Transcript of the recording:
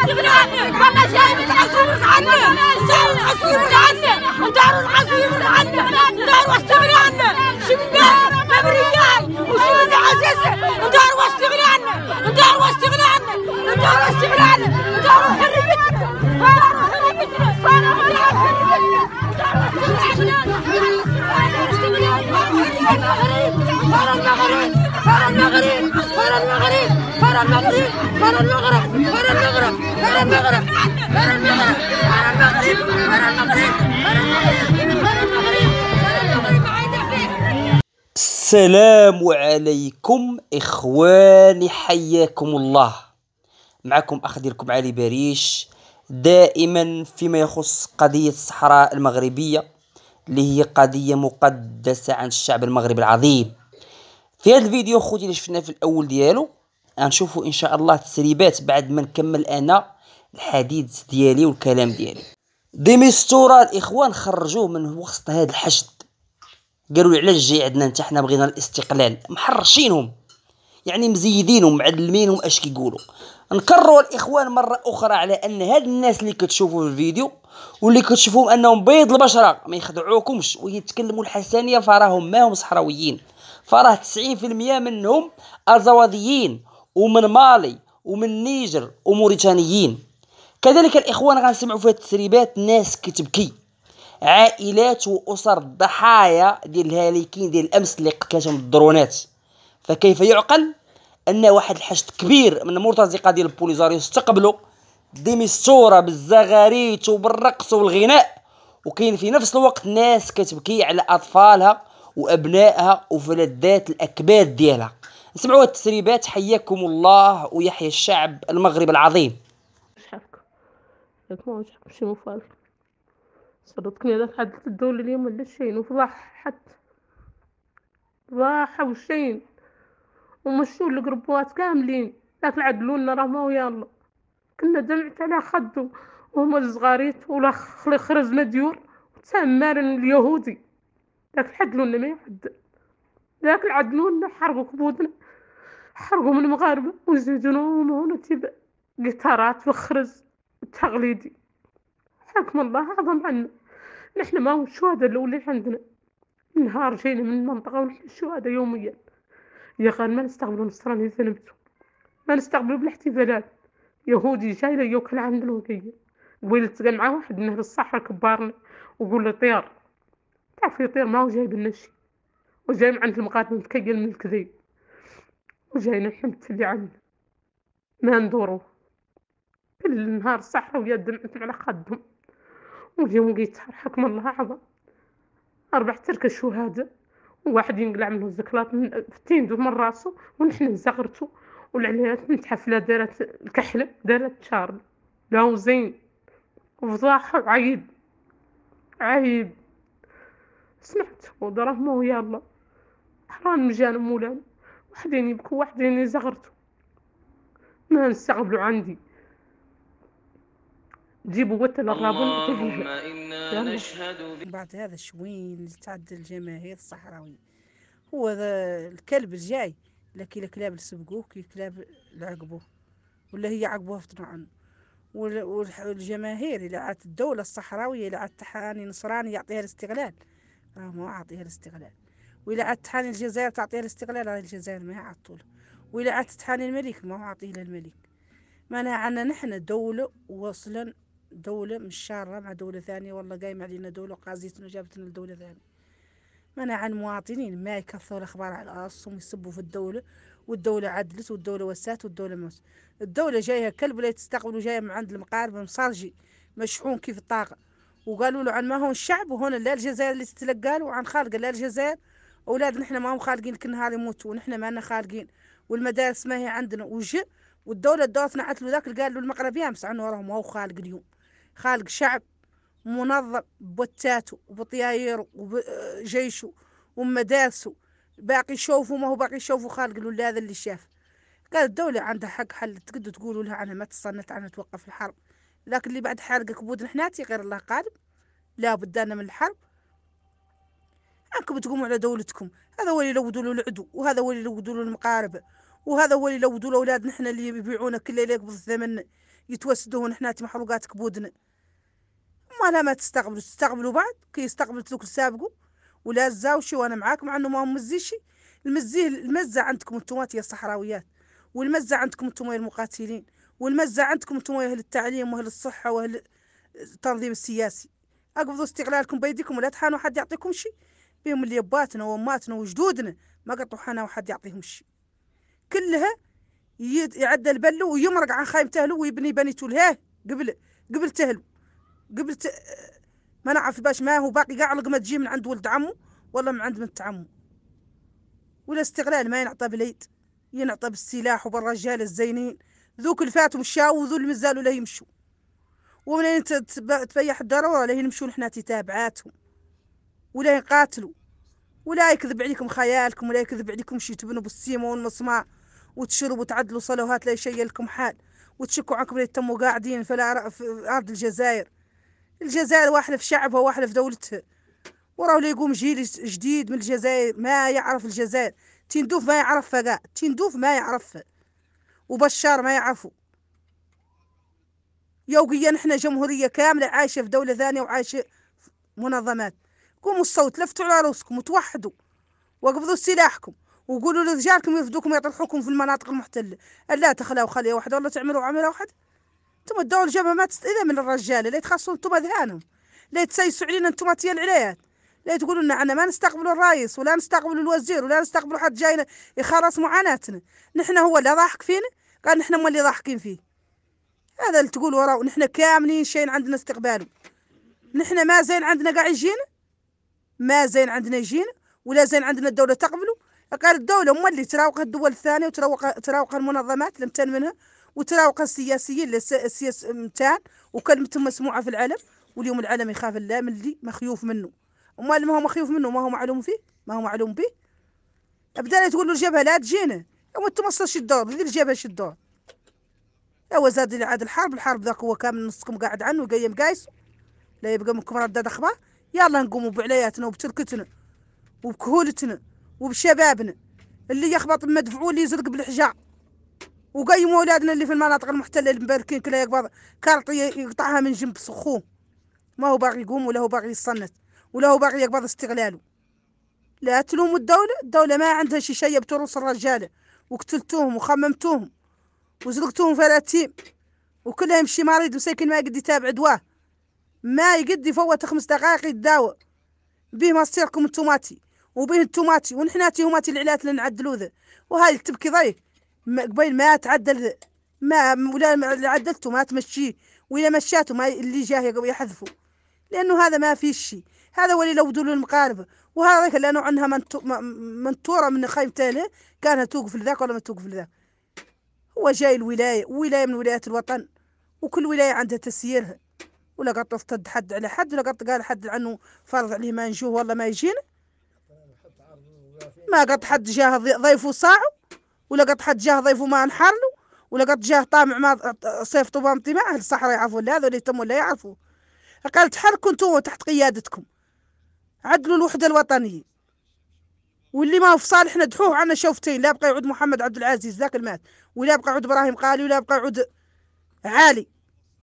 استبناء والله جاي من العصير عنه داروا العصير عنه داروا العصير عنه المغرب برا المغرب برا المغرب برا المغرب برا السلام عليكم اخواني حياكم الله معكم اخ ديالكم علي باريش دائما فيما يخص قضيه الصحراء المغربيه اللي هي قضيه مقدسه عن الشعب المغربي العظيم في هذا الفيديو خوتي اللي شفناه في الاول ديالو غنشوفوا ان شاء الله تسريبات بعد ما نكمل انا الحديث ديالي والكلام ديالي ديميستورا الاخوان خرجوه من وسط هذا الحشد قالوا علاش جاي عندنا انت حنا بغينا الاستقلال محرشينهم يعني مزيدينهم معلمينهم اش كيقولوا نكرروا الاخوان مره اخرى على ان هاد الناس اللي كتشوفوا في الفيديو واللي كتشوفوهم انهم بيض البشره ما يخدعوكمش ويتكلموا الحسانيه فراهم ما هم صحراويين فراه 90% منهم ازواديين ومن مالي ومن نيجر وموريتانيين كذلك الاخوان غنسمعوا في التسريبات ناس كتبكي عائلات واسر الضحايا ديال الهالكين ديال الامس اللي قتلتهم الدرونات فكيف يعقل ان واحد الحشد كبير من المرتزقه ديال البوليزاريو استقبلوا ديميستوره بالزغاريت وبالرقص والغناء وكاين في نفس الوقت ناس كتبكي على اطفالها وابنائها وفلذات الاكباد ديالها نسمعوا التسريبات حياكم الله ويحيى الشعب المغرب العظيم ياك ما غاديش نمشي صدق كنا هذا حد الدولة اليوم ولا شيء وفضح حتى راح وشين ومشوا القربوات كاملين ذاك العدلون راه ما يلا كنا دمعت على خدو وهما الصغاريت ولا خرجنا ديور تامر اليهودي ذاك الحدلون ما يعدل ذاك العدلون حرقوا كبودنا حرقوا من المغاربة وزيدونا هنا تيب قطارات وخرز التقليدي حكم الله أعظم عنا نحن ما هو الشهداء الأولي عندنا نهار جينا من المنطقة ونحن الشهداء يوميا يا خال ما نستقبلوا نصراني ذنبتو ما نستقبلوا بالاحتفالات يهودي جاي لا يوكل عند الوكية ويلي تلقى معاه واحد من أهل الصحراء كبارنا وقول له طير تعرف يطير ما هو جاي بالنشي وجاي عند المقاتل متكيل من الكذب وجاينا نحن اللي عندنا ما ندورو كل نهار الصحراء ويا دمعتهم على خدهم واليوم لقيت حكم الله عظم أربع تركة شهداء وواحد ينقلع منه الزكلات من فتين من راسو ونحن زغرتو والعليات من متحفلة دارت الكحلة دارت شارل لا وزين وفضاح وعيب عيب سمعت ويا الله حرام مجان مولان وحدين يبكو وحدين يزغرتو ما نستقبلوا عندي جيبوا وتر الرابون بعد هذا الشوين اللي تعدى الجماهير الصحراوية هو ذا الكلب الجاي لكي الكلاب اللي سبقوه كي الكلاب اللي عقبوه ولا هي عقبوها في طنعن والجماهير اللي عاد الدولة الصحراوية اللي عاد تحاني نصراني يعطيها الاستغلال راه ما عطيها الاستغلال وإلا عاد تحاني الجزائر تعطيها الاستغلال راه الجزائر ما عطوله وإلا عاد تحاني الملك ما عاطيه للملك معناها عنا نحن دولة وصلا دولة مش شارة مع دولة ثانية والله قايمة علينا دولة وقازيتنا وجابتنا لدولة ثانية منع المواطنين ما يكثروا الأخبار على راسهم يسبوا في الدولة والدولة عدلت والدولة وسات والدولة موس الدولة جاية كلب لا تستقبل وجاية من عند المقارب مصارجي مشحون كيف الطاقة وقالوا له عن ما هون الشعب وهون لا الجزائر اللي تتلقى له وعن خالق لا الجزائر أولاد نحن ما هم خالقين كل نهار يموتوا ونحن ما لنا خالقين والمدارس ما هي عندنا وجه والدولة نعت عتلوا ذاك قال له المقربية يامس عنه وراهم هو خالق اليوم خالق شعب منظم بوتاته وبطيايره آه، وجيشه ومدارسه باقي يشوفوا ما هو باقي يشوفوا خالق الولاد هذا اللي شاف قال الدولة عندها حق حل تقدر تقولوا لها أنا ما تصنت عنها توقف الحرب لكن اللي بعد حرق كبود نحناتي غير الله قالب لا بدانا من الحرب أنكم تقوموا على دولتكم هذا هو اللي يلودوا له العدو وهذا هو اللي يلودوا له المقاربة وهذا هو اللي يلودوا له أولاد نحن اللي يبيعونا كل يقبض الثمن يتوسدون حناتي محروقات كبودنا ما ما تستقبلوا تستقبلوا بعض كي استقبلت تلوك السابقوا ولا الزاوشي وانا معاكم مع انه ما مزيشي المزيه المزه عندكم انتم يا الصحراويات والمزه عندكم انتم يا المقاتلين والمزه عندكم انتم يا اهل التعليم واهل الصحه واهل التنظيم السياسي اقبضوا استقلالكم بايديكم ولا تحانوا حد يعطيكم شي بهم اللي يباتنا واماتنا وجدودنا ما قطعوا حنا وحد يعطيهم شي كلها يعدل البلو ويمرق عن خايم تهلو ويبني بني تولهاه قبل قبل تهلو قبل ت... ما نعرف باش ما هو باقي كاع لقمة تجي من عند ولد عمو ولا من عند بنت عمو ولا استغلال ما ينعطى باليد ينعطى بالسلاح وبالرجال الزينين ذوك الفات مشاو وذو اللي مازالوا لا يمشوا ومنين تبيح الضروره لا يمشوا نحنا تتابعاتهم ولا يقاتلوا ولا يكذب عليكم خيالكم ولا يكذب عليكم شي تبنوا بالسيمون والمسمار وتشربوا وتعدلوا صلوات لا شيء لكم حال وتشكوا عنكم اللي تموا قاعدين في أرض الجزائر الجزائر واحلى في شعبها واحلى في دولتها وراه يقوم جيل جديد من الجزائر ما يعرف الجزائر تندوف ما يعرفها كاع تندوف ما يعرفها وبشار ما يعرفه يوقيا نحن جمهورية كاملة عايشة في دولة ثانية وعايشة منظمات قوموا الصوت لفتوا على رؤوسكم وتوحدوا وقبضوا سلاحكم وقولوا لرجالكم يفدوكم يطرحوكم في المناطق المحتله لا تخلوا خليه واحده ولا تعملوا عمله واحده انتم الدور الجبهه ما تستئذى من الرجال لا تخصوا انتم اذهانهم لا تسيسوا علينا انتم تيال العليات لا تقولوا لنا عنا ما نستقبلوا الرئيس ولا نستقبلوا الوزير ولا نستقبلوا حد جاينا يخلص معاناتنا نحن هو اللي ضاحك فينا قال نحن هم اللي ضاحكين فيه هذا اللي تقولوا وراه نحن كاملين شين عندنا استقباله نحن ما زين عندنا قاعد يجينا ما زين عندنا يجينا ولا زين عندنا الدولة تقبله قال الدولة هما اللي تراوق الدول الثانية وتراوق تراوق المنظمات اللي متان منها وتراوق السياسيين اللي السياس متان وكلمتهم مسموعة في العالم واليوم العالم يخاف الله من اللي مخيوف منه وما ما هو مخيوف منه ما هو معلوم فيه ما هو معلوم به بدانا تقول له الجبهة لا تجينا هو انتم اصلا شو الدور الجبهة شو الدور زاد اللي عاد الحرب الحرب ذاك هو كامل نصكم قاعد عنه وقيم قايس لا يبقى منكم رداد اخبار يلا نقوموا بعلياتنا وبتركتنا وبكهولتنا وبشبابنا اللي يخبط مدفعو اللي يزرق بالحجار وقيموا اولادنا اللي في المناطق المحتله المباركين كلها يقبض كارط يقطعها من جنب سخوه ما هو باغي يقوم ولا هو باغي يصنت ولا هو باغي يقبض استغلاله لا تلوموا الدوله الدوله ما عندها شي شيء بتروس الرجاله وقتلتوهم وخممتوهم وزرقتوهم فلاتيم وكلهم شي مريض مساكن ما يقد يتابع دواه ما يقد يفوت خمس دقائق يتداوى بيه مصيركم انتوماتي وبين التوماتي ونحناتي هما العلات اللي نعدلو ذا وهاي تبكي ضيق قبيل ما تعدل ذا ما ولا عدلته ما تمشيه ولا مشاته ما اللي جاه يحذفه لانه هذا ما فيه شيء هذا ولي لو دول المقارب وهذاك لانه عنها منتو منتوره من خيم تاله كانت توقف لذاك ولا ما توقف لذاك هو جاي الولايه ولايه من ولايات الوطن وكل ولايه عندها تسييرها ولا قط افتد حد على حد ولا قط قال حد عنه فرض عليه ما نجوه والله ما يجينا ما قد حد جاه ضيفه صاعو ولا قد حد جاه ضيفه ما نحرلو ولا قد جاه طامع ما صيف طبام اهل الصحراء يعرفوا لا هذول يتم لا يعرفوا قال تحركوا انتم تحت قيادتكم عدلوا الوحده الوطنيه واللي ما هو في صالح ندحوه عنا شوفتين لا بقى يعود محمد عبد العزيز ذاك المات ولا بقى يعود ابراهيم قالي ولا بقى يعود عالي